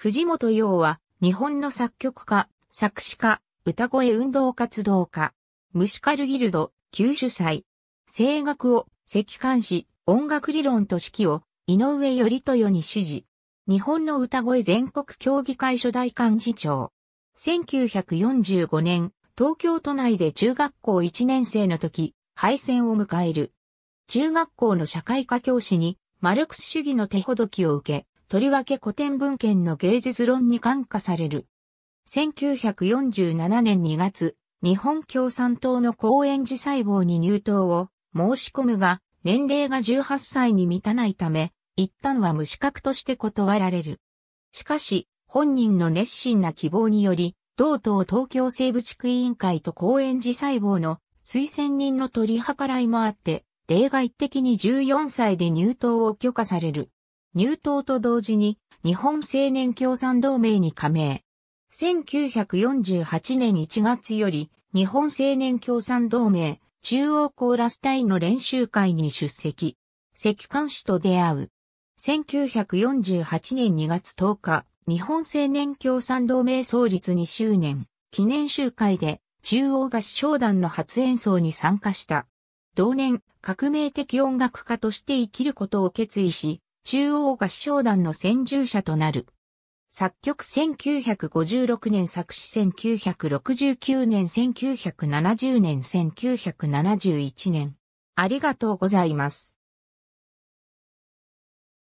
藤本陽は、日本の作曲家、作詞家、歌声運動活動家、ムシカルギルド、旧主催、声楽を、石漢詩、音楽理論と指揮を、井上頼豊に指示。日本の歌声全国協議会初代幹事長。1945年、東京都内で中学校1年生の時、敗戦を迎える。中学校の社会科教師に、マルクス主義の手ほどきを受け、とりわけ古典文献の芸術論に感化される。1947年2月、日本共産党の公園寺細胞に入党を申し込むが、年齢が18歳に満たないため、一旦は無資格として断られる。しかし、本人の熱心な希望により、同党東京西部地区委員会と公園寺細胞の推薦人の取り計らいもあって、例外的に14歳で入党を許可される。入党と同時に日本青年共産同盟に加盟。1948年1月より日本青年共産同盟中央コーラス隊の練習会に出席。石関氏と出会う。1948年2月10日、日本青年共産同盟創立2周年記念集会で中央合唱団の初演奏に参加した。同年、革命的音楽家として生きることを決意し、中央合唱団の先住者となる。作曲1956年作詞1969年1970年1971年。ありがとうございます。